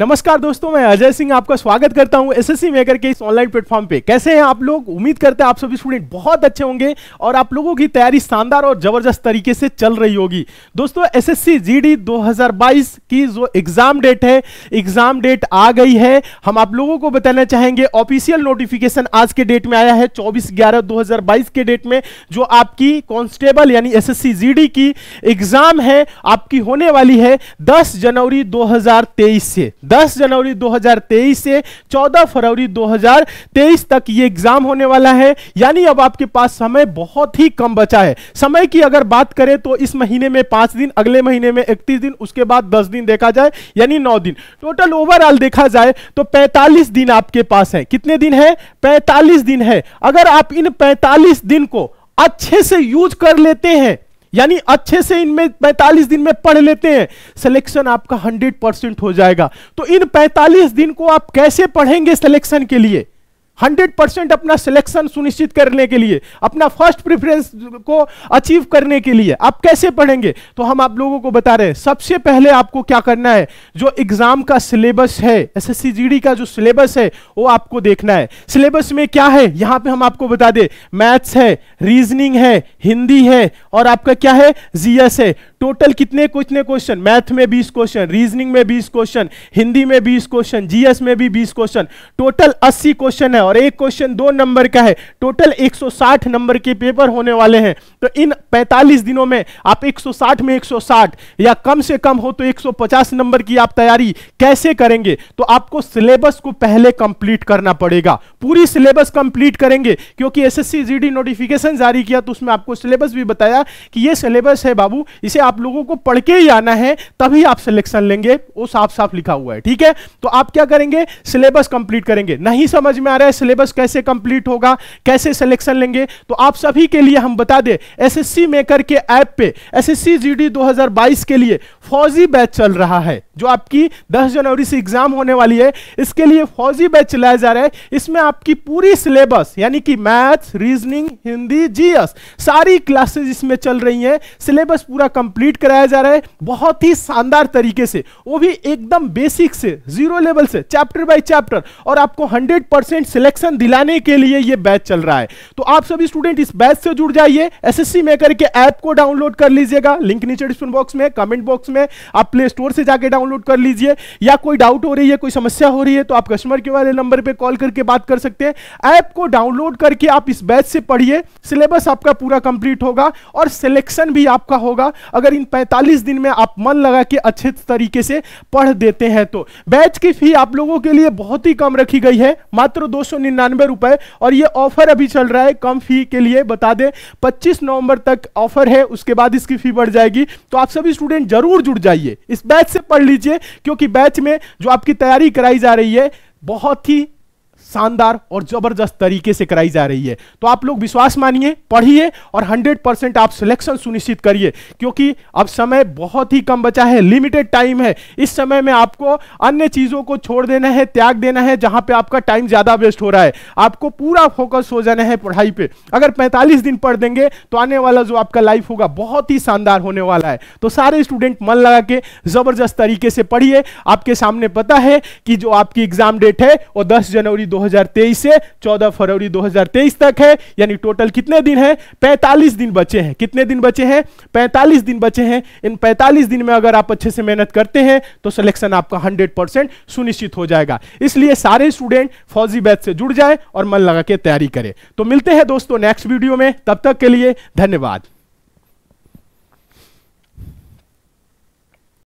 नमस्कार दोस्तों मैं अजय सिंह आपका स्वागत करता हूं एसएससी मेकर के इस ऑनलाइन प्लेटफॉर्म पे कैसे हैं आप लोग उम्मीद करते हैं आप सभी स्टूडेंट बहुत अच्छे होंगे और आप लोगों की तैयारी शानदार और जबरदस्त तरीके से चल रही होगी दोस्तों एसएससी जीडी 2022 की जो एग्जाम डेट है एग्जाम डेट आ गई है हम आप लोगों को बताना चाहेंगे ऑफिशियल नोटिफिकेशन आज के डेट में आया है चौबीस ग्यारह दो के डेट में जो आपकी कॉन्स्टेबल यानी एस एस की एग्जाम है आपकी होने वाली है दस जनवरी दो से 10 जनवरी 2023 से 14 फरवरी 2023 तक ये एग्जाम होने वाला है यानी अब आपके पास समय बहुत ही कम बचा है समय की अगर बात करें तो इस महीने में पांच दिन अगले महीने में इकतीस दिन उसके बाद दस दिन देखा जाए यानी नौ दिन टोटल ओवरऑल देखा जाए तो पैंतालीस दिन आपके पास है कितने दिन है पैंतालीस दिन है अगर आप इन पैंतालीस दिन को अच्छे से यूज कर लेते हैं यानी अच्छे से इनमें 45 दिन में पढ़ लेते हैं सिलेक्शन आपका 100 परसेंट हो जाएगा तो इन 45 दिन को आप कैसे पढ़ेंगे सिलेक्शन के लिए हंड्रेड परसेंट अपना सिलेक्शन सुनिश्चित करने के लिए अपना फर्स्ट प्रेफरेंस को अचीव करने के लिए आप कैसे पढ़ेंगे तो हम आप लोगों को बता रहे हैं सबसे पहले आपको क्या करना है जो एग्जाम का सिलेबस है एस एस का जो सिलेबस है वो आपको देखना है सिलेबस में क्या है यहां पे हम आपको बता दें मैथ्स है रीजनिंग है हिंदी है और आपका क्या है जीएस है टोटल कितने कितने क्वेश्चन मैथ में 20 क्वेश्चन रीजनिंग में 20 क्वेश्चन हिंदी में 20 क्वेश्चन जीएस में भी 20 क्वेश्चन टोटल 80 क्वेश्चन है और एक क्वेश्चन दो नंबर का है टोटल 160 नंबर के पेपर होने वाले हैं तो इन 45 दिनों में आप 160 में 160 या कम से कम हो तो 150 नंबर की आप तैयारी कैसे करेंगे तो आपको सिलेबस को पहले कंप्लीट करना पड़ेगा पूरी सिलेबस कंप्लीट करेंगे क्योंकि जी डी नोटिफिकेशन जारी किया तो उसमें आपको सिलेबस भी बताया कि ये सिलेबस है बाबू इसे आप लोगों को पढ़ के ही आना है तभी आप सिलेक्शन लेंगे वो साफ साफ लिखा हुआ है ठीक है तो आप क्या करेंगे सिलेबस कंप्लीट करेंगे नहीं समझ में आ रहा है सिलेबस कैसे कंप्लीट होगा कैसे सिलेक्शन लेंगे तो आप सभी के लिए हम बता दें एस एस सी मेकर के ऐप पे एस एसएससी जीडी 2022 के लिए फौजी बैच चल रहा है जो आपकी 10 जनवरी से एग्जाम होने वाली है इसके लिए फौजी बैच चलाया जा रहा है इसमें आपकी पूरी सिलेबस यानी कि मैथ्स रीजनिंग हिंदी जीएस सारी क्लासेस इसमें चल रही हैं सिलेबस पूरा कंप्लीट कराया जा रहा है बहुत ही शानदार तरीके से वो भी एकदम बेसिक से जीरो लेवल से चैप्टर बाई चैप्टर और आपको हंड्रेड सिलेक्शन दिलाने के लिए यह बैच चल रहा है तो आप सभी स्टूडेंट इस बैच से जुड़ जाइए एस मेकर के ऐप को डाउनलोड कर लीजिएगा लिंक नीचे डिस्क्रिप्शन बॉक्स में कमेंट बॉक्स में आप प्ले स्टोर से जाकर डाउनलोड डाउनलोड कर लीजिए या कोई डाउट हो रही है कोई समस्या हो रही है तो आप कस्टमर के वाले नंबर पर कॉल करके बात कर सकते हैं ऐप को डाउनलोड करके आप इस बैच से पढ़िए सिलेबस आपका पूरा कंप्लीट होगा और सिलेक्शन भी आपका होगा अगर इन पैंतालीस दिन में आप मन लगा के अच्छे तरीके से पढ़ देते हैं तो बैच की फी आप लोगों के लिए बहुत ही कम रखी गई है मात्र दो रुपए और ये ऑफर अभी चल रहा है कम फी के लिए बता दें 25 नवंबर तक ऑफर है उसके बाद इसकी फी बढ़ जाएगी तो आप सभी स्टूडेंट जरूर जुड़ जाइए इस बैच से पढ़ लीजिए लीजिए क्योंकि बैच में जो आपकी तैयारी कराई जा रही है बहुत ही शानदार और जबरदस्त तरीके से कराई जा रही है तो आप लोग विश्वास मानिए पढ़िए और 100 परसेंट आप सिलेक्शन सुनिश्चित करिए क्योंकि अब समय बहुत ही कम बचा है लिमिटेड टाइम है इस समय में आपको अन्य चीज़ों को छोड़ देना है त्याग देना है जहां पे आपका टाइम ज़्यादा वेस्ट हो रहा है आपको पूरा फोकस हो जाना है पढ़ाई पे अगर पैंतालीस दिन पढ़ देंगे तो आने वाला जो आपका लाइफ होगा बहुत ही शानदार होने वाला है तो सारे स्टूडेंट मन लगा के ज़बरदस्त तरीके से पढ़िए आपके सामने पता है कि जो आपकी एग्ज़ाम डेट है वो दस जनवरी दो 2023 से 14 फरवरी 2023 तक है यानी टोटल कितने दिन है 45 दिन बचे हैं कितने दिन बचे हैं 45 दिन बचे हैं इन 45 दिन में अगर आप अच्छे से मेहनत करते हैं तो सिलेक्शन आपका 100 सुनिश्चित हो जाएगा इसलिए सारे स्टूडेंट फौजी बैच से जुड़ जाए और मन लगा के तैयारी करें तो मिलते हैं दोस्तों नेक्स्ट वीडियो में तब तक के लिए धन्यवाद